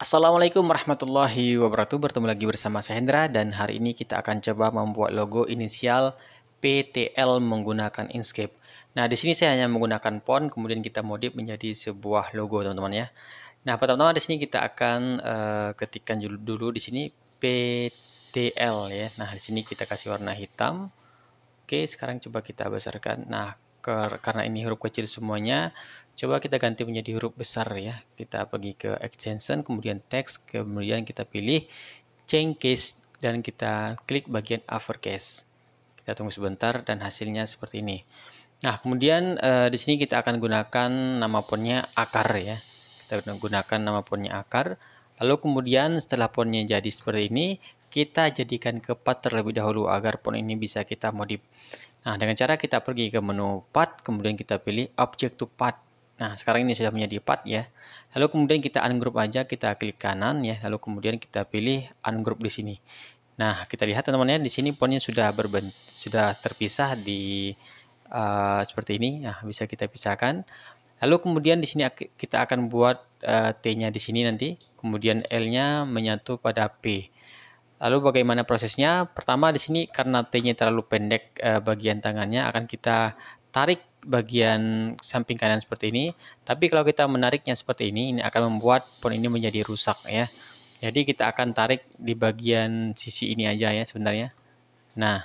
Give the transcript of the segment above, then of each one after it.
Assalamualaikum warahmatullahi wabarakatuh Bertemu lagi bersama saya Hendra Dan hari ini kita akan coba membuat logo inisial PTL menggunakan Inkscape Nah di sini saya hanya menggunakan font Kemudian kita modif menjadi sebuah logo teman-teman ya Nah pertama-tama di sini kita akan uh, ketikkan dulu, dulu di sini PTL ya Nah di sini kita kasih warna hitam Oke sekarang coba kita besarkan Nah karena ini huruf kecil semuanya coba kita ganti menjadi huruf besar ya kita pergi ke extension kemudian text kemudian kita pilih change case dan kita klik bagian after case kita tunggu sebentar dan hasilnya seperti ini nah kemudian eh, di sini kita akan gunakan nama fontnya akar ya kita gunakan nama fontnya akar lalu kemudian setelah fontnya jadi seperti ini kita jadikan ke part terlebih dahulu agar font ini bisa kita modif. Nah, dengan cara kita pergi ke menu part, kemudian kita pilih object to part. Nah, sekarang ini sudah menjadi part ya. Lalu kemudian kita ungroup aja, kita klik kanan ya, lalu kemudian kita pilih ungroup di sini. Nah, kita lihat teman-teman ya, di sini fontnya sudah sudah terpisah di uh, seperti ini. Nah, bisa kita pisahkan. Lalu kemudian di sini kita akan buat uh, T-nya di sini nanti, kemudian L-nya menyatu pada P. Lalu bagaimana prosesnya? Pertama di sini karena T-nya terlalu pendek eh, bagian tangannya akan kita tarik bagian samping kanan seperti ini. Tapi kalau kita menariknya seperti ini, ini akan membuat pon ini menjadi rusak ya. Jadi kita akan tarik di bagian sisi ini aja ya sebenarnya. Nah,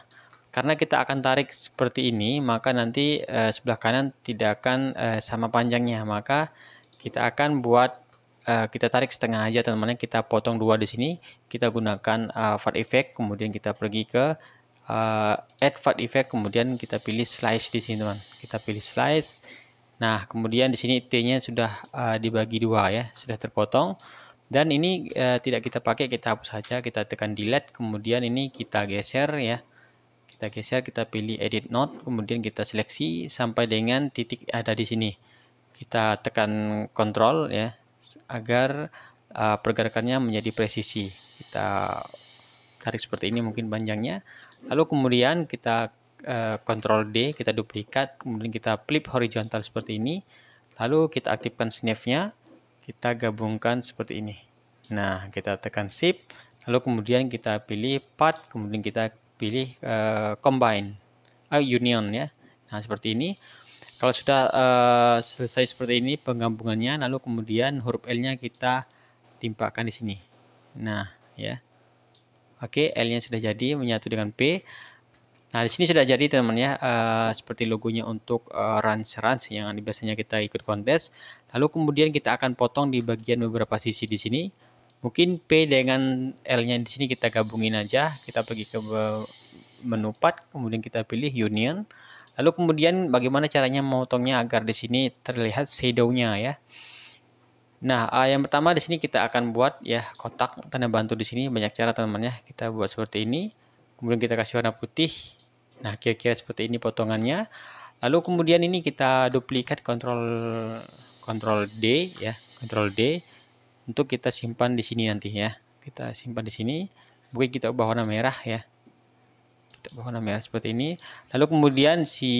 karena kita akan tarik seperti ini, maka nanti eh, sebelah kanan tidak akan eh, sama panjangnya. Maka kita akan buat Eh, kita tarik setengah aja teman-teman kita potong dua di sini kita gunakan uh, eh, fat effect kemudian kita pergi ke uh, add fat effect kemudian kita pilih slice di sini teman kita pilih slice nah kemudian di sini T-nya sudah uh, dibagi dua ya sudah terpotong dan ini uh, tidak kita pakai kita hapus saja kita tekan delete kemudian ini kita geser ya kita geser kita pilih edit node kemudian kita seleksi sampai dengan titik ada di sini kita tekan control ya agar uh, pergerakannya menjadi presisi. Kita tarik seperti ini mungkin panjangnya. Lalu kemudian kita uh, D, kita duplikat, kemudian kita flip horizontal seperti ini. Lalu kita aktifkan snap-nya, kita gabungkan seperti ini. Nah, kita tekan shift, lalu kemudian kita pilih part, kemudian kita pilih uh, combine, uh, union ya. Nah, seperti ini. Kalau sudah uh, selesai seperti ini penggabungannya, lalu kemudian huruf L-nya kita timpakan di sini. Nah, ya. Oke, L-nya sudah jadi menyatu dengan P. Nah, di sini sudah jadi teman-teman ya, uh, seperti logonya untuk uh, eh, ranch yang biasanya kita ikut kontes. Lalu kemudian kita akan potong di bagian beberapa sisi di sini. Mungkin P dengan L-nya di sini kita gabungin aja. Kita pergi ke menu part, kemudian kita pilih union. Lalu kemudian bagaimana caranya memotongnya agar di sini terlihat shadownya ya. Nah, ah, yang pertama di sini kita akan buat ya kotak tanda bantu di sini banyak cara teman-teman ya. Kita buat seperti ini. Kemudian kita kasih warna putih. Nah, kira-kira seperti ini potongannya. Lalu kemudian ini kita duplikat kontrol kontrol D ya, kontrol D untuk kita simpan di sini nanti ya. Kita simpan di sini. Mungkin kita ubah warna merah ya warna gitu. merah seperti ini. Lalu kemudian si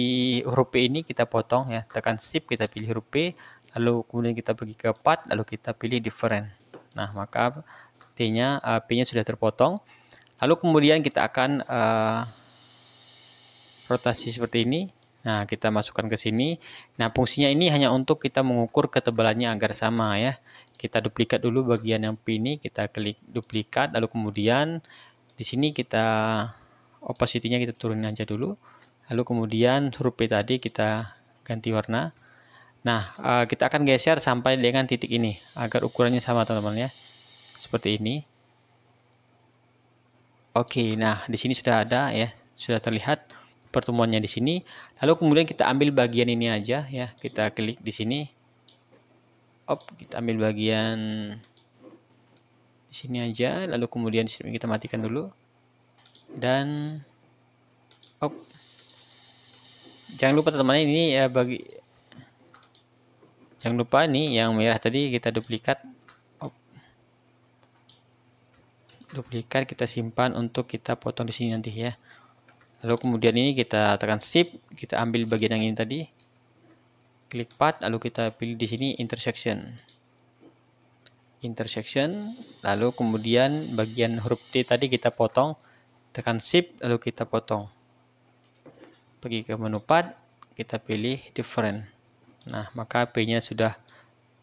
huruf P ini kita potong ya, tekan shift kita pilih huruf P, lalu kemudian kita pergi ke part, lalu kita pilih different. Nah, maka T-nya uh, eh, P-nya sudah terpotong. Lalu kemudian kita akan uh, rotasi seperti ini. Nah, kita masukkan ke sini. Nah, fungsinya ini hanya untuk kita mengukur ketebalannya agar sama ya. Kita duplikat dulu bagian yang P ini, kita klik duplikat lalu kemudian di sini kita opacity-nya kita turunin aja dulu. Lalu kemudian huruf P tadi kita ganti warna. Nah, eh, kita akan geser sampai dengan titik ini agar ukurannya sama teman-teman ya. Seperti ini. Oke, nah di sini sudah ada ya, sudah terlihat pertemuannya di sini. Lalu kemudian kita ambil bagian ini aja ya, kita klik di sini. Op, kita ambil bagian di sini aja, lalu kemudian kita matikan dulu dan oh jangan lupa teman-teman ini ya bagi jangan lupa nih yang merah tadi kita duplikat oh. duplikat kita simpan untuk kita potong di sini nanti ya lalu kemudian ini kita tekan shift kita ambil bagian yang ini tadi klik path lalu kita pilih di sini intersection intersection lalu kemudian bagian huruf T tadi kita potong tekan shift lalu kita potong pergi ke menu pad kita pilih different nah maka P-nya sudah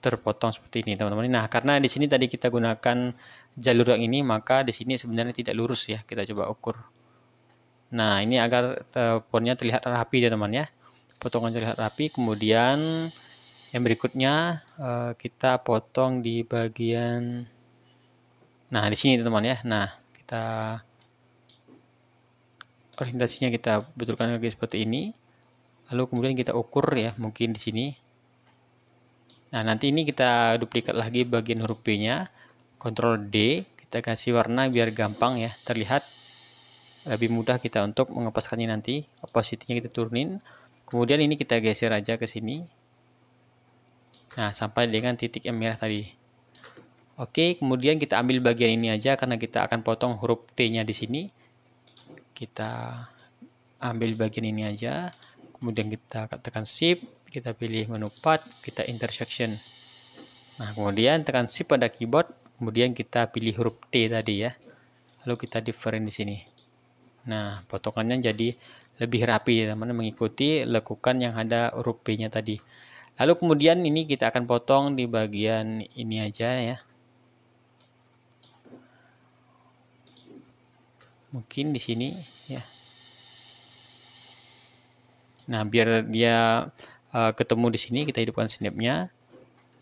terpotong seperti ini teman-teman. Nah karena di sini tadi kita gunakan jalur yang ini maka di sini sebenarnya tidak lurus ya kita coba ukur. Nah ini agar teleponnya eh, terlihat rapi ya teman ya. Potongan terlihat rapi kemudian yang berikutnya eh, kita potong di bagian nah di sini teman ya. Nah kita orientasinya kita betulkan lagi seperti ini lalu kemudian kita ukur ya mungkin di sini nah nanti ini kita duplikat lagi bagian huruf B nya Ctrl D kita kasih warna biar gampang ya terlihat lebih mudah kita untuk mengepaskannya nanti opacity-nya kita turunin kemudian ini kita geser aja ke sini nah sampai dengan titik yang merah tadi oke kemudian kita ambil bagian ini aja karena kita akan potong huruf T nya di sini kita ambil bagian ini aja kemudian kita tekan shift kita pilih menu part kita intersection nah kemudian tekan shift pada keyboard kemudian kita pilih huruf T tadi ya lalu kita different di sini nah potongannya jadi lebih rapi ya teman mengikuti lekukan yang ada huruf P nya tadi lalu kemudian ini kita akan potong di bagian ini aja ya mungkin di sini ya. Nah, biar dia uh, ketemu di sini kita hidupkan snapnya.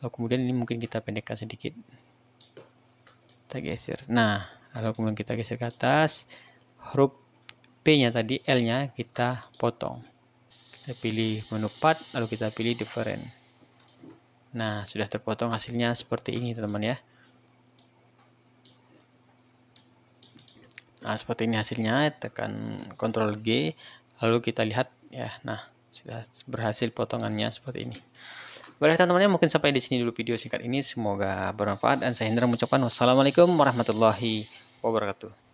Lalu kemudian ini mungkin kita pendekkan sedikit. Kita geser. Nah, lalu kemudian kita geser ke atas. Huruf P-nya tadi L-nya kita potong. Kita pilih menu part lalu kita pilih different. Nah, sudah terpotong hasilnya seperti ini, teman-teman ya. Nah, seperti ini hasilnya, tekan Ctrl G, lalu kita lihat ya. Nah, sudah berhasil potongannya seperti ini. Baiklah teman-teman, mungkin sampai di sini dulu video singkat ini. Semoga bermanfaat dan saya Hendra mengucapkan wassalamualaikum warahmatullahi wabarakatuh.